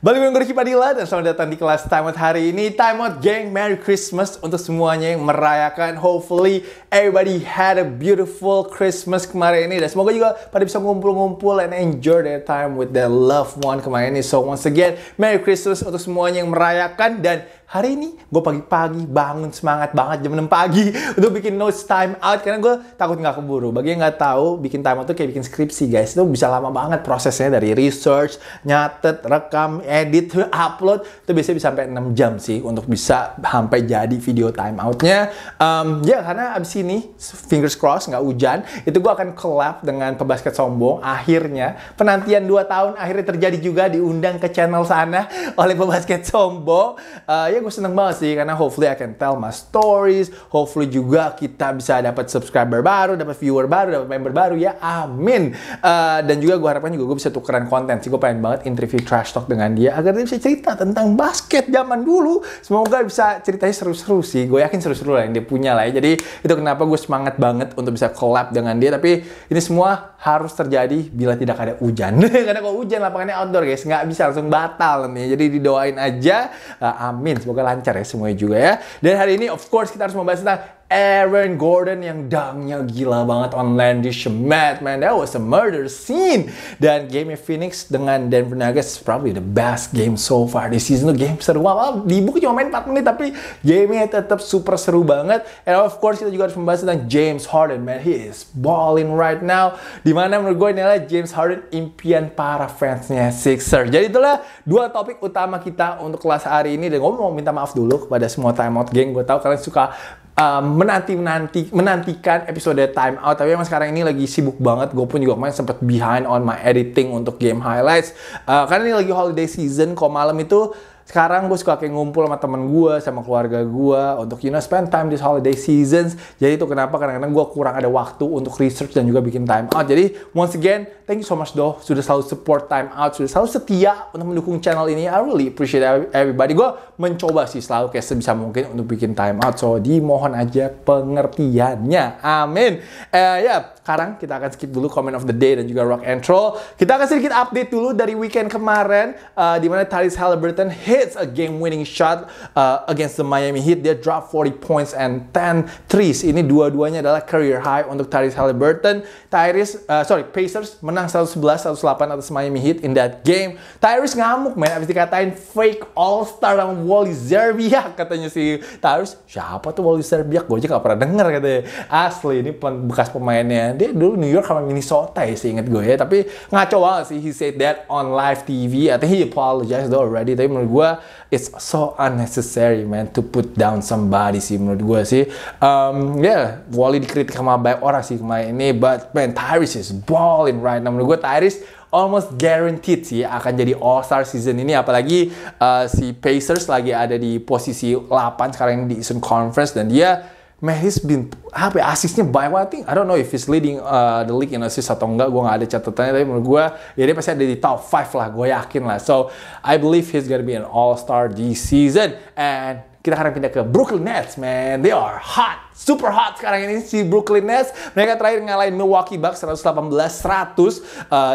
Balik dengan Ricky Padilla dan selamat datang di kelas Time Out hari ini. Time Out Gang, Merry Christmas untuk semuanya yang merayakan. Hopefully everybody had a beautiful Christmas kemarin ini. Dan semoga juga pada bisa ngumpul-ngumpul and enjoy their time with their loved one kemarin ini. So once again, Merry Christmas untuk semuanya yang merayakan dan hari ini gue pagi-pagi bangun semangat banget jam 6 pagi untuk bikin notes time out karena gue takut nggak keburu. Bagi yang nggak tahu, bikin time out tuh kayak bikin skripsi guys. Itu bisa lama banget prosesnya dari research, nyatet, rekam, edit, upload. Itu biasanya bisa sampai 6 jam sih untuk bisa sampai jadi video time outnya. Um, ya karena abis ini fingers crossed nggak hujan, itu gue akan collab dengan pebasket sombong. Akhirnya penantian 2 tahun akhirnya terjadi juga diundang ke channel sana oleh pebasket sombong. Uh, ya gue seneng banget sih karena hopefully I can tell my stories. Hopefully juga kita bisa dapat subscriber baru, dapat viewer baru, dapat member baru ya. Amin. Uh, dan juga gue harapkan juga gue bisa tukeran konten sih. Gue pengen banget interview trash talk dengan dia agar dia bisa cerita tentang basket zaman dulu. Semoga bisa ceritanya seru-seru sih. Gue yakin seru-seru lah yang dia punya lah ya. Jadi itu kenapa gue semangat banget untuk bisa collab dengan dia. Tapi ini semua harus terjadi bila tidak ada hujan. Karena kalau hujan lapangannya outdoor guys, nggak bisa langsung batal nih. Jadi didoain aja, uh, amin. Semoga lancar ya semuanya juga ya. Dan hari ini of course kita harus membahas tentang Aaron Gordon yang dangnya gila banget on Landish Mad man. That was a murder scene. Dan game Phoenix dengan Denver Nuggets probably the best game so far this season. Game seru banget. Di buku cuma main 4 menit tapi gamenya tetap super seru banget. And of course kita juga harus membahas tentang James Harden, man. He is balling right now. Dimana menurut gue ini adalah James Harden impian para fansnya Sixer. Jadi itulah dua topik utama kita untuk kelas hari ini. Dan gue mau minta maaf dulu kepada semua timeout geng. Gue tahu kalian suka um, menanti menanti menantikan episode time out tapi emang sekarang ini lagi sibuk banget gue pun juga kemarin sempet behind on my editing untuk game highlights uh, karena ini lagi holiday season kok malam itu sekarang gue suka kayak ngumpul sama temen gue, sama keluarga gue untuk you know spend time this holiday seasons. Jadi itu kenapa kadang-kadang gue kurang ada waktu untuk research dan juga bikin time out. Jadi once again, thank you so much doh sudah selalu support time out, sudah selalu setia untuk mendukung channel ini. I really appreciate everybody. Gue mencoba sih selalu kayak sebisa mungkin untuk bikin time out. So dimohon aja pengertiannya. Amin. Eh uh, ya, yeah. sekarang kita akan skip dulu comment of the day dan juga rock and roll. Kita akan sedikit update dulu dari weekend kemarin uh, di mana Taris Halliburton hit hits a game-winning shot uh, against the Miami Heat. Dia drop 40 points and 10 threes. Ini dua-duanya adalah career high untuk Tyrese Halliburton. Tyrese, uh, sorry, Pacers menang 111-108 atas Miami Heat in that game. Tyrese ngamuk, main Abis dikatain fake all-star sama Wally Zerbiak katanya si Tyrese. Siapa tuh Wally Zerbiak? Gue aja gak pernah denger katanya. Asli, ini bekas pemainnya. Dia dulu New York sama Minnesota ya sih inget gue ya. Tapi ngaco banget sih. He said that on live TV. I think he apologized already. Tapi menurut gue gue it's so unnecessary man to put down somebody sih menurut gue sih um, ya yeah, Wally dikritik sama banyak orang sih kemarin ini but man Tyrese is balling right now menurut gue Tyrese almost guaranteed sih akan jadi All Star season ini apalagi uh, si Pacers lagi ada di posisi 8 sekarang di Eastern Conference dan dia Mahrez bin apa ya, asisnya banyak banget. I don't know if he's leading uh, the league in assist atau enggak. Gue nggak ada catatannya, tapi menurut gue ya dia pasti ada di top 5 lah. Gue yakin lah. So I believe he's gonna be an all star this season and kita akan pindah ke Brooklyn Nets, man. They are hot, super hot sekarang ini si Brooklyn Nets. Mereka terakhir ngalahin Milwaukee Bucks 118-100. Uh,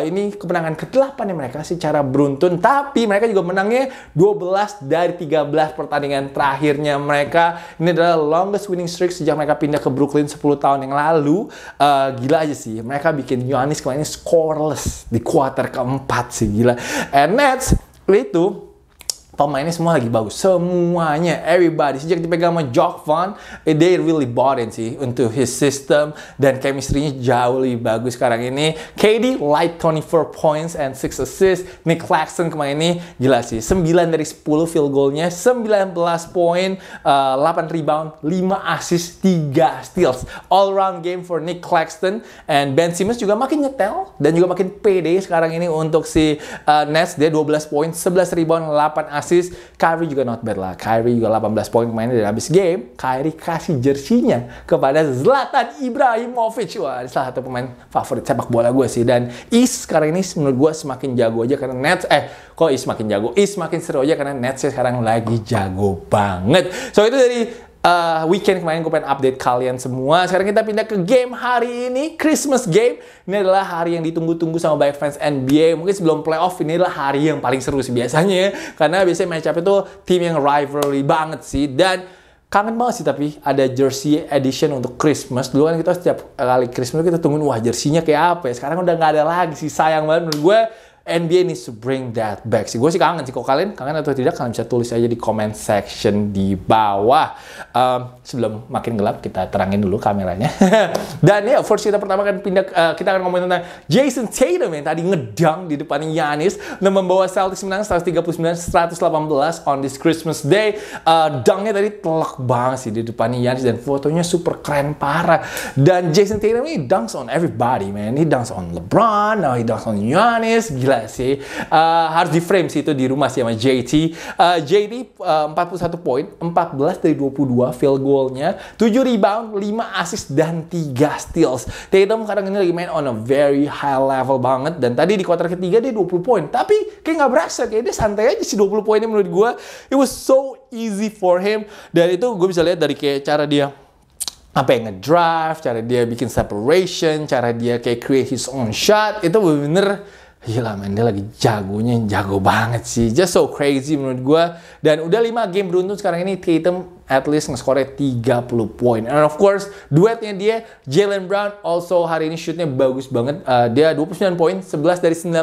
eh, ini kemenangan ke-8 yang mereka secara beruntun. Tapi mereka juga menangnya 12 dari 13 pertandingan terakhirnya mereka. Ini adalah longest winning streak sejak mereka pindah ke Brooklyn 10 tahun yang lalu. Uh, gila aja sih, mereka bikin Yohanis kemarin scoreless di quarter keempat sih, gila. And Nets, itu pemainnya semua lagi bagus. Semuanya, everybody. Sejak dipegang sama Jock Vaughn, eh, they really bought in sih untuk his system dan chemistry-nya jauh lebih bagus sekarang ini. KD light 24 points and 6 assists. Nick Claxton kemarin ini jelas sih. 9 dari 10 field goal-nya, 19 poin, uh, eh, 8 rebound, 5 assist, 3 steals. All round game for Nick Claxton and Ben Simmons juga makin nyetel dan juga makin pede sekarang ini untuk si uh, Nets. Dia 12 poin, 11 rebound, 8 assist assist. Kyrie juga not bad lah. Kyrie juga 18 poin mainnya dari habis game. Kyrie kasih jersinya kepada Zlatan Ibrahimovic. Wah, salah satu pemain favorit sepak bola gue sih. Dan Is sekarang ini menurut gue semakin jago aja karena Nets, eh kok Is makin jago? Is makin seru aja karena Nets sekarang lagi jago banget. So itu dari uh, weekend kemarin gue pengen update kalian semua. Sekarang kita pindah ke game hari ini, Christmas game. Ini adalah hari yang ditunggu-tunggu sama banyak fans NBA. Mungkin sebelum playoff ini adalah hari yang paling seru sih biasanya Karena biasanya matchup itu tim yang rivalry banget sih. Dan kangen banget sih tapi ada jersey edition untuk Christmas dulu kan kita setiap kali Christmas kita tungguin wah jersinya kayak apa ya sekarang udah nggak ada lagi sih sayang banget menurut gue NBA needs to bring that back sih. Gue sih kangen sih. Kok kalian kangen atau tidak, kalian bisa tulis aja di comment section di bawah. Um, sebelum makin gelap, kita terangin dulu kameranya. Dan ya, first kita pertama akan pindah, uh, kita akan ngomongin tentang Jason Tatum yang tadi ngedang di depan Yanis dan membawa Celtics menang 139-118 on this Christmas Day. Uh, dangnya tadi telak banget sih di depan Yanis dan fotonya super keren parah. Dan Jason Tatum ini dunks on everybody, man. He dunks on LeBron, now he dunks on Yanis. Gila gila sih. Uh, harus di frame sih itu di rumah sih sama JT. Uh, JT uh, 41 poin, 14 dari 22 field goalnya, 7 rebound, 5 assist dan 3 steals. Tatum kadang ini lagi main on a very high level banget dan tadi di kuarter ketiga dia 20 poin, tapi kayak nggak berasa kayak dia santai aja sih 20 poinnya menurut gue. It was so easy for him dan itu gue bisa lihat dari kayak cara dia apa yang ngedrive, cara dia bikin separation, cara dia kayak create his own shot, itu bener-bener Gila iya men, dia lagi jagonya, jago banget sih. Just so crazy menurut gue. Dan udah 5 game beruntun sekarang ini Tatum at least nge tiga 30 poin. And of course, duetnya dia, Jalen Brown also hari ini shootnya bagus banget. Uh, dia 29 poin, 11 dari 19.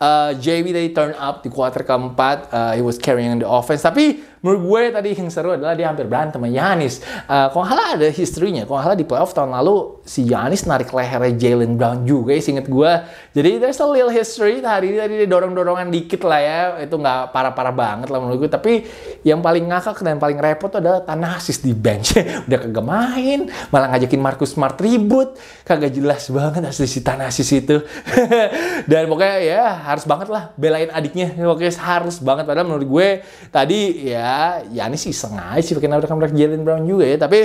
Uh, JB dari turn up di kuarter keempat. Uh, he was carrying the offense. Tapi menurut gue tadi yang seru adalah dia hampir berantem sama Yanis. Uh, eh, kalau salah ada historinya. Kalau salah di playoff tahun lalu si Yanis narik lehernya Jalen Brown juga, ya, inget gue. Jadi there's a little history. Hari ini tadi dia dorong-dorongan dikit lah ya. Itu nggak parah-parah banget lah menurut gue. Tapi yang paling ngakak dan paling repot adalah Tanasis di bench. Udah kagak malah ngajakin Marcus Smart ribut. Kagak jelas banget asli si Tanasis itu. dan pokoknya ya harus banget lah belain adiknya. Pokoknya harus banget. Padahal menurut gue tadi ya Ya, ya, ini sih sengaja sih udah nabrak-nabrak Jalen Brown juga ya, tapi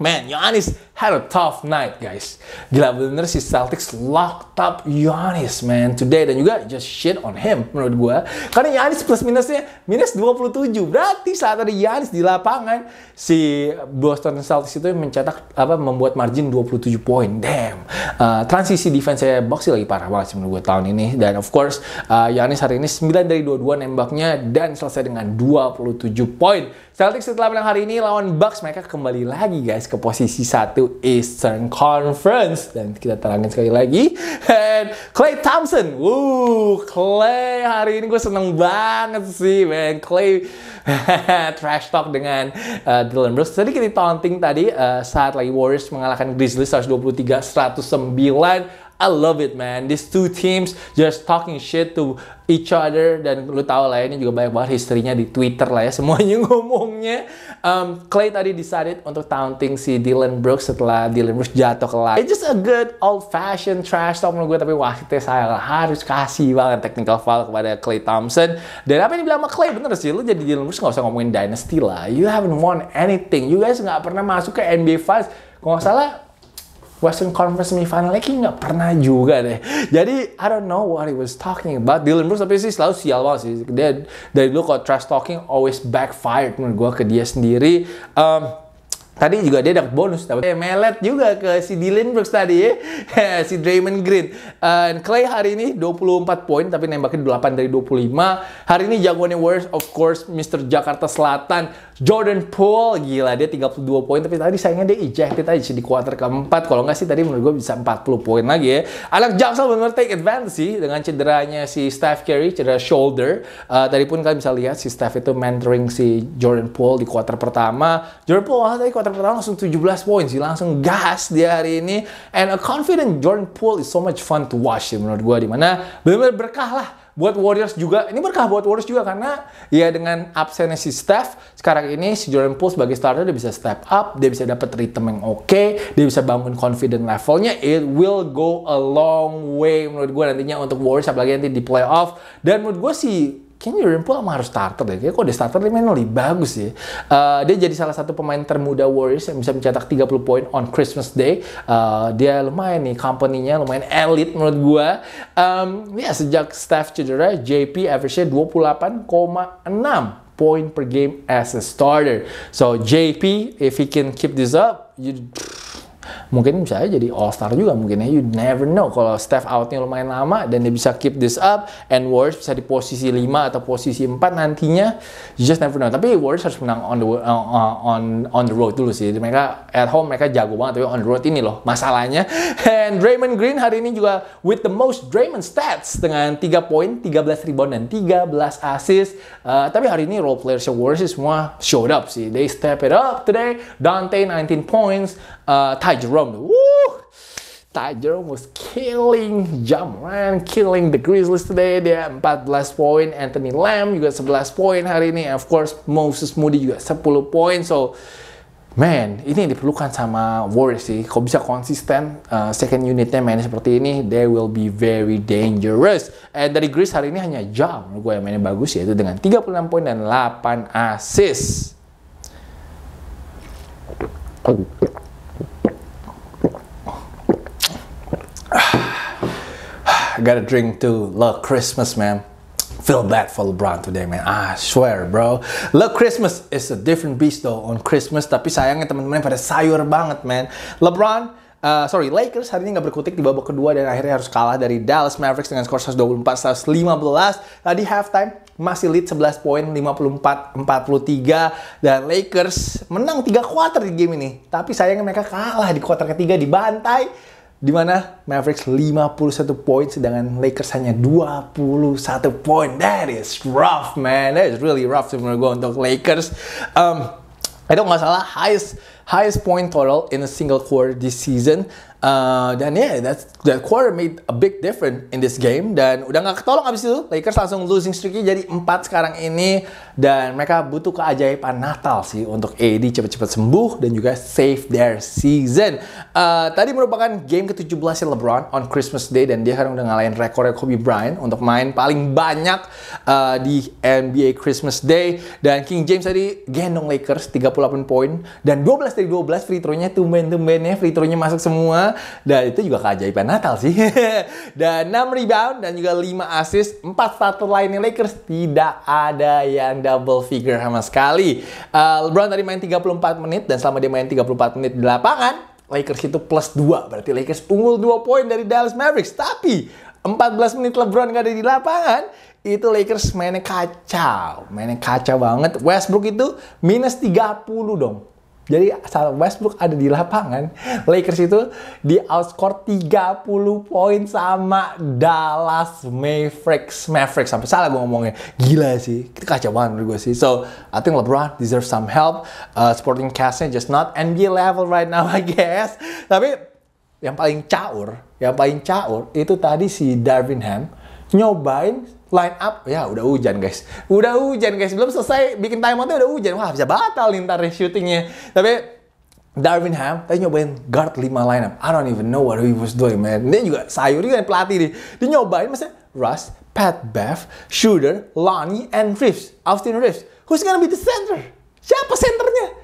Man, Giannis had a tough night, guys. Gila bener si Celtics locked up Giannis, man, today. Dan juga just shit on him, menurut gue. Karena Giannis plus minusnya, minus 27. Berarti saat ada Giannis di lapangan, si Boston Celtics itu mencetak, apa, membuat margin 27 poin. Damn. Uh, transisi defense saya box lagi parah banget sih menurut gue tahun ini. Dan of course, uh, Giannis hari ini 9 dari 22 nembaknya dan selesai dengan 27 poin. Celtics setelah menang hari ini lawan Bucks, mereka kembali lagi, guys ke posisi satu Eastern Conference dan kita terangin sekali lagi and Clay Thompson Wuh, Clay hari ini gue seneng banget sih man Clay trash talk dengan uh, Dylan Brooks tadi kita taunting tadi uh, saat lagi Warriors mengalahkan Grizzlies 123 109 I love it man. These two teams just talking shit to each other dan lu tau lah ya, ini juga banyak banget historinya di Twitter lah ya semuanya ngomongnya Um, Clay tadi decided untuk taunting si Dylan Brooks setelah Dylan Brooks jatuh ke line. It's just a good old fashioned trash talk menurut gue tapi wasitnya saya harus kasih banget technical foul kepada Clay Thompson. Dan apa yang dibilang sama Clay bener sih lu jadi Dylan Brooks nggak usah ngomongin dynasty lah. You haven't won anything. You guys nggak pernah masuk ke NBA Finals. Kalau nggak salah Western Conference semifinal kayaknya nggak pernah juga deh. Jadi I don't know what he was talking about. Dylan Brooks tapi sih selalu sial banget sih. Dia dari dulu kalau trash talking always backfired menurut gue ke dia sendiri. Um, Tadi juga dia dapat bonus, dapat eh, melet juga ke si Dylan Brooks tadi ya, si Draymond Green. Uh, Clay hari ini 24 poin tapi nembaknya 8 dari 25. Hari ini jagoannya worst of course Mr. Jakarta Selatan Jordan Poole gila dia 32 poin tapi tadi sayangnya dia ejected aja di kuarter keempat. Kalau nggak sih tadi menurut gue bisa 40 poin lagi ya. Anak Jaksel benar take advantage sih dengan cederanya si Steph Curry cedera shoulder. Uh, tadi pun kalian bisa lihat si Steph itu mentoring si Jordan Poole di kuarter pertama. Jordan Poole ah, tadi kuarter quarter pertama langsung 17 poin sih, langsung gas di hari ini. And a confident Jordan Poole is so much fun to watch sih menurut gue, dimana benar-benar berkah lah buat Warriors juga ini berkah buat Warriors juga karena ya dengan absennya si Steph sekarang ini si Jordan Poole sebagai starter dia bisa step up dia bisa dapat ritme yang oke okay, dia bisa bangun confident levelnya it will go a long way menurut gue nantinya untuk Warriors apalagi nanti di playoff dan menurut gue si kayaknya Jordan Poole emang harus starter deh. Kayaknya kok dia starter dia mainnya lebih bagus ya. Uh, dia jadi salah satu pemain termuda Warriors yang bisa mencetak 30 poin on Christmas Day. Uh, dia lumayan nih, company-nya lumayan elite menurut gue. Um, ya yeah, sejak Steph cedera, JP average-nya 28,6 point per game as a starter. So JP, if he can keep this up, you mungkin bisa jadi all star juga mungkin ya you never know kalau Steph outnya lumayan lama dan dia bisa keep this up and Warriors bisa di posisi 5 atau posisi 4 nantinya you just never know tapi Warriors harus menang on the uh, uh, on on the road dulu sih mereka at home mereka jago banget tapi on the road ini loh masalahnya and Draymond Green hari ini juga with the most Draymond stats dengan 3 poin 13 rebound dan 13 assist uh, tapi hari ini role players Warriors semua showed up sih they step it up today Dante 19 points uh, Ty Jerome. Woo! Ty Jerome was killing Jamran, killing the Grizzlies today. Dia 14 poin, Anthony Lamb juga 11 poin hari ini. Of course, Moses Moody juga 10 poin. So, man, ini yang diperlukan sama Warriors sih. Kalau bisa konsisten, uh, second unitnya main seperti ini, they will be very dangerous. And dari Grizz hari ini hanya Jam, gue yang mainnya bagus yaitu dengan 36 poin dan 8 assist. I gotta drink too. Love Christmas, man. Feel bad for LeBron today, man. I swear, bro. Love Christmas is a different beast though on Christmas. Tapi sayangnya teman-teman pada sayur banget, man. LeBron Uh, sorry, Lakers hari ini nggak berkutik di babak kedua dan akhirnya harus kalah dari Dallas Mavericks dengan skor 124-115. Tadi nah, halftime masih lead 11 poin 54-43 dan Lakers menang 3 quarter di game ini. Tapi sayangnya mereka kalah di quarter ketiga dibantai di mana Mavericks 51 poin sedangkan Lakers hanya 21 poin. That is rough, man. That is really rough menurut gue untuk Lakers. Um, itu nggak salah highest highest point total in a single quarter this season. Uh, dan ya, yeah, that quarter made a big difference in this game. Dan udah nggak ketolong abis itu, Lakers langsung losing streaknya jadi empat sekarang ini. Dan mereka butuh keajaiban Natal sih untuk AD cepet-cepet sembuh dan juga save their season. Uh, tadi merupakan game ke-17 LeBron on Christmas Day dan dia sekarang udah ngalahin rekor Kobe Bryant untuk main paling banyak uh, di NBA Christmas Day. Dan King James tadi gendong Lakers 38 poin dan 12 dari 12 free throw-nya tumben-tumbennya free throw-nya masuk semua dan itu juga keajaiban Natal sih. dan 6 rebound dan juga 5 assist. 4 starter lainnya Lakers tidak ada yang double figure sama sekali. Uh, LeBron tadi main 34 menit dan selama dia main 34 menit di lapangan, Lakers itu plus 2. Berarti Lakers unggul 2 poin dari Dallas Mavericks. Tapi 14 menit LeBron gak ada di lapangan, itu Lakers mainnya kacau. Mainnya kacau banget. Westbrook itu minus 30 dong. Jadi saat Westbrook ada di lapangan, Lakers itu di outscore 30 poin sama Dallas Mavericks. Mavericks sampai salah gue ngomongnya. Gila sih, kita kacau banget menurut gue sih. So, I think LeBron deserves some help. Uh, supporting castnya just not NBA level right now, I guess. Tapi yang paling caur, yang paling caur itu tadi si Darvin Ham nyobain line up ya udah hujan guys udah hujan guys belum selesai bikin time out udah hujan wah bisa batal nih ntar syutingnya tapi Darwin Ham tadi nyobain guard 5 line up I don't even know what he was doing man dia juga sayur juga pelatih dia dia nyobain maksudnya Russ Pat Bev Shooter Lonnie and Riffs, Austin Riffs. who's gonna be the center siapa centernya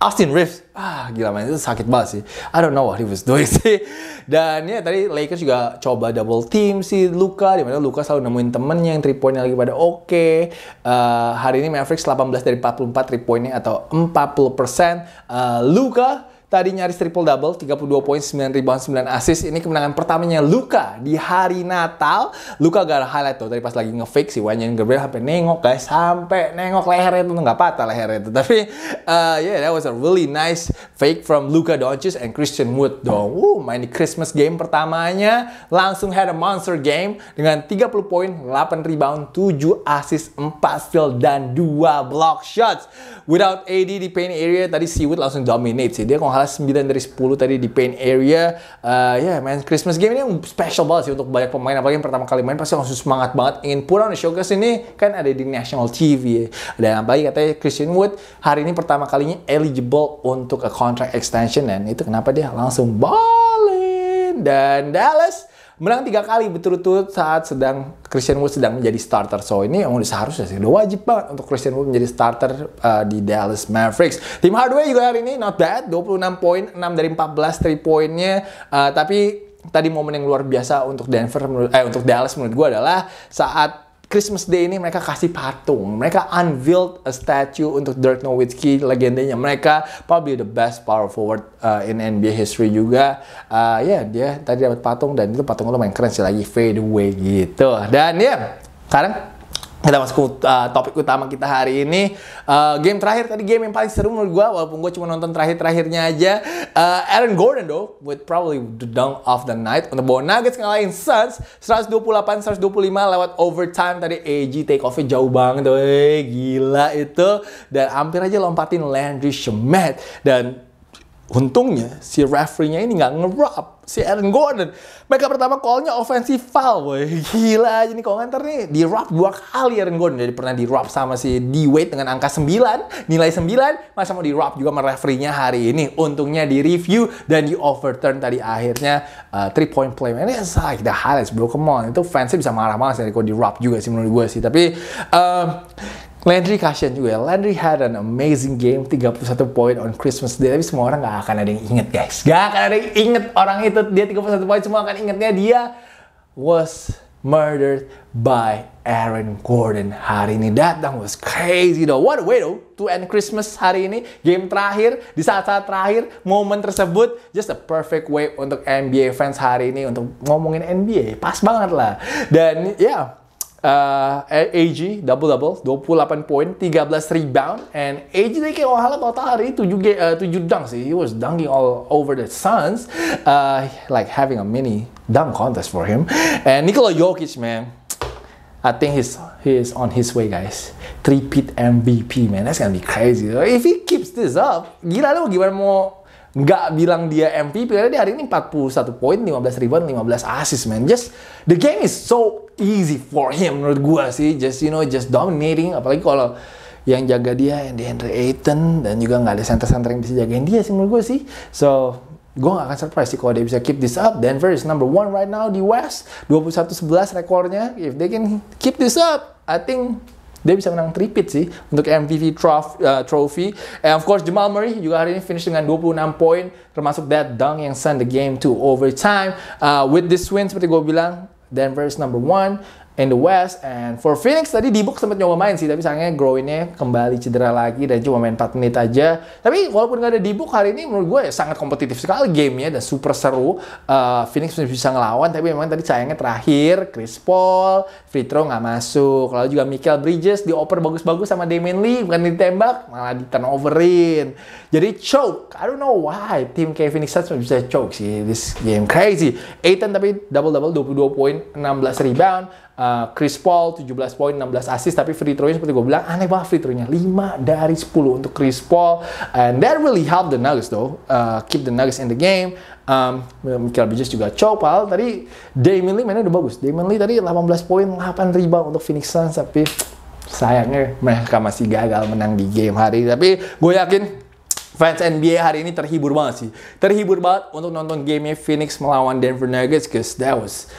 Austin Reeves, ah gila man, itu sakit banget sih. I don't know what he was doing sih. Dan ya tadi Lakers juga coba double team si Luka, dimana Luka selalu nemuin temennya yang 3 pointnya lagi pada oke. Okay. Uh, eh, hari ini Mavericks 18 dari 44 3 pointnya atau 40%. Uh, eh, Luka Tadi nyaris triple double, 32 poin, 9 rebound, 9 assist. Ini kemenangan pertamanya Luka di hari Natal. Luka gak ada highlight tuh tadi pas lagi ngefake si Wanyan Gabriel sampai nengok guys, sampai nengok lehernya itu nggak patah lehernya itu. Tapi uh, yeah, that was a really nice fake from Luka Doncic and Christian Wood dong. Woo, main di Christmas game pertamanya langsung had a monster game dengan 30 poin, 8 rebound, 7 assist, 4 steal dan 2 block shots. Without AD di paint area tadi si Wood langsung dominate sih. Dia kalau pahala 9 dari 10 tadi di paint area. Uh, ya yeah, main Christmas game ini special banget sih untuk banyak pemain. Apalagi yang pertama kali main pasti langsung semangat banget. Ingin pulang. on the showcase ini kan ada di national TV ya. Dan apalagi katanya Christian Wood hari ini pertama kalinya eligible untuk a contract extension. Dan itu kenapa dia langsung balik. Dan Dallas menang tiga kali betul turut saat sedang Christian Wood sedang menjadi starter. So ini yang udah seharusnya sih, udah wajib banget untuk Christian Wood menjadi starter uh, di Dallas Mavericks. Tim Hardaway juga hari ini not bad, 26 poin, 6 dari 14 3 poinnya. Uh, tapi tadi momen yang luar biasa untuk Denver menurut, eh untuk Dallas menurut gue adalah saat Christmas Day ini mereka kasih patung, mereka unveiled a statue untuk Dirk Nowitzki legendanya. Mereka probably the best power forward uh, in NBA history juga. Uh, ya yeah, dia tadi dapat patung dan itu patung lumayan keren sih lagi fade away gitu. Dan ya yeah, sekarang kita masuk ke uh, topik utama kita hari ini uh, game terakhir tadi game yang paling seru menurut gue walaupun gue cuma nonton terakhir terakhirnya aja uh, Aaron Gordon though with probably the dunk of the night untuk bawa Nuggets ngalahin Suns 128-125 lewat overtime tadi AG take offnya jauh banget tuh gila itu dan hampir aja lompatin Landry Shamet dan Untungnya si referee-nya ini nggak ngerap si Aaron Gordon. Mereka pertama call-nya offensive foul, boy. Gila aja nih kalau nganter nih. Di rap dua kali Aaron Gordon. Jadi pernah di rap sama si D Wade dengan angka 9, nilai 9. Masa mau di rap juga sama referee-nya hari ini. Untungnya di review dan di overturn tadi akhirnya uh, three point play. Man, it's like the highlights bro, come on. Itu fansnya bisa marah-marah sih kalau di rap juga sih menurut gue sih. Tapi uh, Landry Cushion juga. Ya. Landry had an amazing game, 31 poin on Christmas Day. Tapi semua orang gak akan ada yang inget guys. Gak akan ada yang inget orang itu. Dia 31 poin, semua akan ingetnya dia was murdered by Aaron Gordon hari ini. That, that was crazy though. What a way though to end Christmas hari ini. Game terakhir, di saat-saat terakhir, momen tersebut just a perfect way untuk NBA fans hari ini untuk ngomongin NBA. Pas banget lah. Dan ya, yeah, uh, AG double double 28 poin 13 rebound and AG tadi kalau salah kalau hari 7 ge, uh, 7 dunk sih he was dunking all over the Suns uh, like having a mini dunk contest for him and Nikola Jokic man I think he's he is on his way guys three-peat MVP man that's gonna be crazy if he keeps this up gila lu gimana mau nggak bilang dia MVP karena dia hari ini 41 poin, 15 rebound, 15 assist man. Just the game is so easy for him menurut gua sih. Just you know just dominating apalagi kalau yang jaga dia yang di Henry Ayton dan juga nggak ada center-center yang bisa jagain dia sih menurut gue sih. So gue gak akan surprise sih kalau dia bisa keep this up. Denver is number one right now di West. 21-11 rekornya. If they can keep this up, I think dia bisa menang tripit sih untuk MVP trof, uh, trophy. And of course Jamal Murray juga hari ini finish dengan 26 poin termasuk that dunk yang send the game to overtime. Uh, with this win seperti gue bilang, Denver is number one in the West. And for Phoenix tadi di sempat nyoba main sih, tapi sayangnya growingnya kembali cedera lagi dan cuma main 4 menit aja. Tapi walaupun nggak ada di hari ini menurut gue ya sangat kompetitif sekali gamenya dan super seru. Uh, Phoenix bisa ngelawan, tapi memang tadi sayangnya terakhir Chris Paul free throw nggak masuk. Lalu juga Michael Bridges dioper bagus-bagus sama Damian Lee, bukan ditembak malah di turnoverin. Jadi choke. I don't know why tim kayak Phoenix Suns bisa choke sih this game crazy. Aiton tapi double double 22 poin, 16 rebound. Uh, Chris Paul 17 poin 16 assist tapi free throw-nya seperti gue bilang aneh banget free throw-nya 5 dari 10 untuk Chris Paul and that really help the Nuggets though uh, keep the Nuggets in the game um, Michael Bridges juga copal tadi Damian Lee mainnya udah bagus Damian Lee tadi 18 poin 8 rebound untuk Phoenix Suns tapi sayangnya mereka masih gagal menang di game hari tapi gue yakin fans NBA hari ini terhibur banget sih. Terhibur banget untuk nonton game Phoenix melawan Denver Nuggets because that was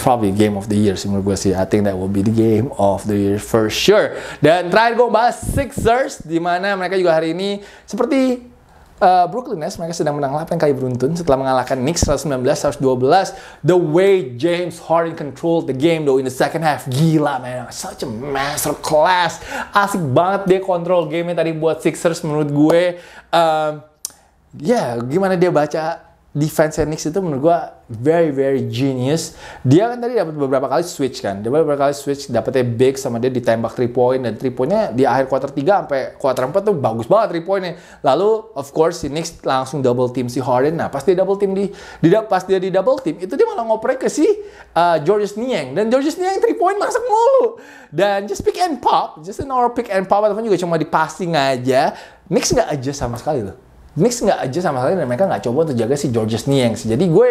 probably game of the year sih menurut gue sih. I think that will be the game of the year for sure. Dan terakhir gue bahas Sixers di mana mereka juga hari ini seperti Uh, Brooklyn Nets mereka sedang menang 8 kali beruntun setelah mengalahkan Knicks 119-112. The way James Harden controlled the game though in the second half. Gila man, such a masterclass. Asik banget dia kontrol game tadi buat Sixers menurut gue. Uh, ya, yeah, gimana dia baca defense Knicks itu menurut gue very very genius. Dia kan tadi dapat beberapa kali switch kan. Dia beberapa kali switch dapatnya big sama dia ditembak 3 point dan 3 pointnya di akhir quarter 3 sampai quarter 4 tuh bagus banget 3 pointnya. Lalu of course si Knicks langsung double team si Harden. Nah, pas dia double team di, di pas dia di double team itu dia malah ngoprek ke si uh, Georges Niang dan George Niang 3 point masuk mulu. Dan just pick and pop, just an or pick and pop ataupun juga cuma di passing aja. Knicks nggak aja sama sekali loh Knicks nggak aja sama sekali dan mereka nggak coba untuk jaga si Georges Niang. Jadi gue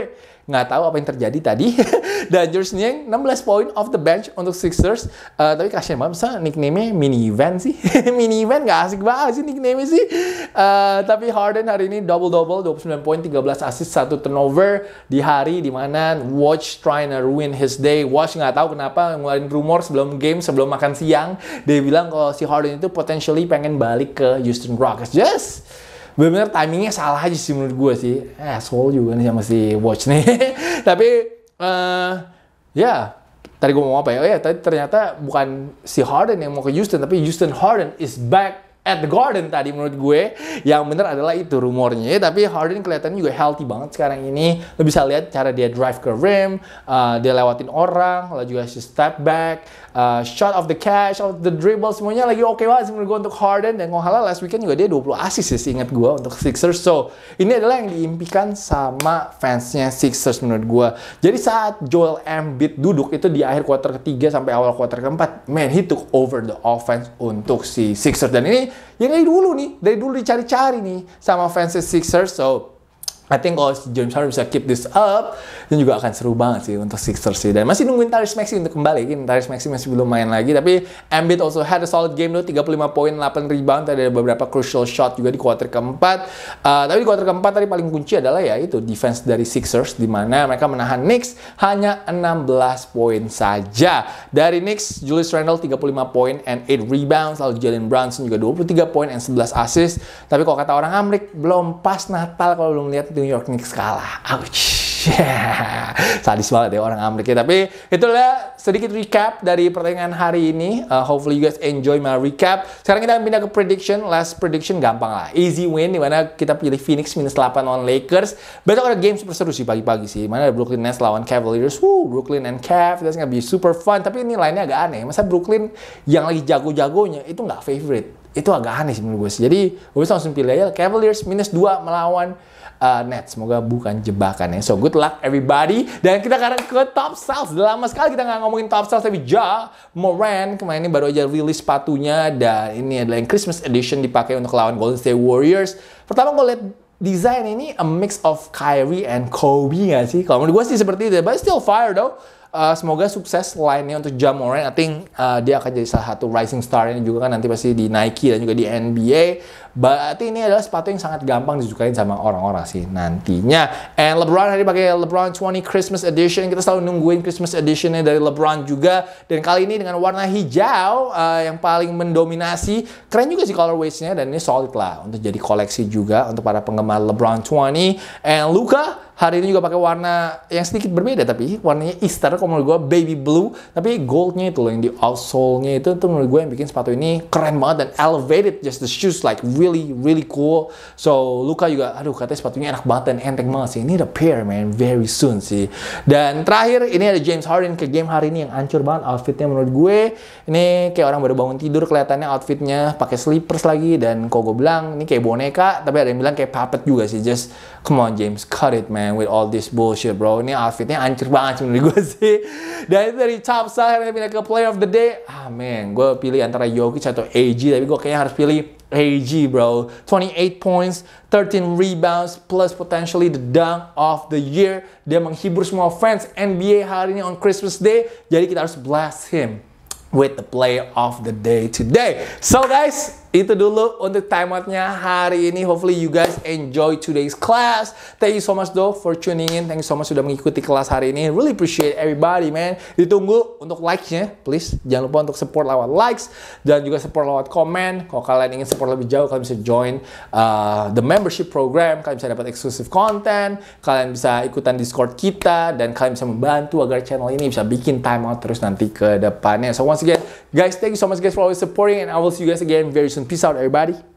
nggak tahu apa yang terjadi tadi. dan Georges Niang 16 point off the bench untuk Sixers. Uh, tapi kasihan banget, misalnya nickname-nya mini event sih. mini event nggak asik banget sih nickname nya sih. Uh, tapi Harden hari ini double-double, 29 point, 13 assist, 1 turnover di hari dimana Watch trying to ruin his day. Watch nggak tahu kenapa ngeluarin rumor sebelum game, sebelum makan siang. Dia bilang kalau si Harden itu potentially pengen balik ke Houston Rockets. Just yes benar bener timingnya salah aja sih menurut gue sih asshole juga nih sama si watch nih tapi uh, ya yeah. tadi gue mau apa ya oh ya yeah, tadi ternyata bukan si Harden yang mau ke Houston tapi Houston Harden is back at the Garden tadi menurut gue yang bener adalah itu rumornya tapi Harden kelihatannya juga healthy banget sekarang ini lo bisa lihat cara dia drive ke rim uh, dia lewatin orang lalu juga si step back uh, shot of the catch, of the dribble semuanya lagi oke okay banget menurut gue untuk Harden dan Ngohala last weekend juga dia 20 assist ya, sih ingat gue untuk Sixers. So, ini adalah yang diimpikan sama fansnya Sixers menurut gue. Jadi saat Joel Embiid duduk itu di akhir quarter ketiga sampai awal quarter keempat, man he took over the offense untuk si Sixers dan ini yang dari dulu nih, dari dulu dicari-cari nih sama fans Sixers. So, I think kalau James Harden bisa keep this up, ini juga akan seru banget sih untuk Sixers sih. Dan masih nungguin Tyrese Maxi untuk kembali. Ini Tyrese Maxey masih belum main lagi, tapi Embiid also had a solid game tuh, 35 poin, 8 rebound, ada beberapa crucial shot juga di quarter keempat. Uh, tapi di quarter keempat tadi paling kunci adalah ya itu defense dari Sixers, di mana mereka menahan Knicks hanya 16 poin saja. Dari Knicks, Julius Randle 35 poin and 8 rebounds, lalu Jalen Brunson juga 23 poin and 11 assist. Tapi kalau kata orang Amrik, belum pas Natal kalau belum lihat New York Knicks kalah. Ouch. Sadis banget ya orang Amerika. Tapi itulah sedikit recap dari pertandingan hari ini. Uh, hopefully you guys enjoy my recap. Sekarang kita pindah ke prediction. Last prediction gampang lah. Easy win dimana kita pilih Phoenix minus 8 lawan Lakers. Besok ada game super seru sih pagi-pagi sih. Mana ada Brooklyn Nets lawan Cavaliers. Woo, Brooklyn and Cav. That's gonna be super fun. Tapi ini lainnya agak aneh. Masa Brooklyn yang lagi jago-jagonya itu nggak favorite. Itu agak aneh sih menurut gue sih. Jadi gue langsung pilih aja Cavaliers minus 2 melawan uh, eh, net. Semoga bukan jebakan ya. So good luck everybody. Dan kita sekarang ke top sales. lama sekali kita nggak ngomongin top sales tapi Ja Moran kemarin ini baru aja rilis sepatunya dan ini adalah yang Christmas edition dipakai untuk lawan Golden State Warriors. Pertama gue lihat desain ini a mix of Kyrie and Kobe nggak sih? Kalau menurut gue sih seperti itu, but still fire though. Eh, semoga sukses lainnya untuk Jamoran. I think uh, dia akan jadi salah satu rising star ini juga kan nanti pasti di Nike dan juga di NBA. Berarti ini adalah sepatu yang sangat gampang disukain sama orang-orang sih nantinya. And LeBron hari pakai LeBron 20 Christmas Edition. Kita selalu nungguin Christmas Editionnya dari LeBron juga. Dan kali ini dengan warna hijau uh, yang paling mendominasi. Keren juga sih colorways-nya dan ini solid lah untuk jadi koleksi juga untuk para penggemar LeBron 20. And Luka Hari ini juga pakai warna yang sedikit berbeda tapi warnanya Easter kalau menurut gue baby blue. Tapi goldnya itu loh yang di outsole-nya itu tuh menurut gue yang bikin sepatu ini keren banget dan elevated just the shoes like really really cool. So Luka juga aduh katanya sepatunya enak banget dan enteng banget sih. Ini ada pair man very soon sih. Dan terakhir ini ada James Harden ke game hari ini yang hancur banget outfitnya menurut gue. Ini kayak orang baru bangun tidur kelihatannya outfitnya pakai slippers lagi dan kok gue bilang ini kayak boneka tapi ada yang bilang kayak puppet juga sih. Just come on James cut it man man with all this bullshit bro. Ini outfitnya hancur banget menurut gue sih. Dan itu dari top side akhirnya pindah ke player of the day. Ah man, gue pilih antara Jokic atau AG tapi gue kayaknya harus pilih AG bro. 28 points, 13 rebounds plus potentially the dunk of the year. Dia menghibur semua fans NBA hari ini on Christmas Day. Jadi kita harus blast him with the player of the day today. So guys, itu dulu untuk timeoutnya hari ini. Hopefully you guys enjoy today's class. Thank you so much though for tuning in. Thank you so much sudah mengikuti kelas hari ini. Really appreciate everybody man. Ditunggu untuk like-nya. Please jangan lupa untuk support lewat likes. Dan juga support lewat komen. Kalau kalian ingin support lebih jauh, kalian bisa join uh, the membership program. Kalian bisa dapat exclusive content. Kalian bisa ikutan Discord kita. Dan kalian bisa membantu agar channel ini bisa bikin timeout terus nanti ke depannya. So once again, guys, thank you so much guys for always supporting. And I will see you guys again very soon. and peace out, everybody.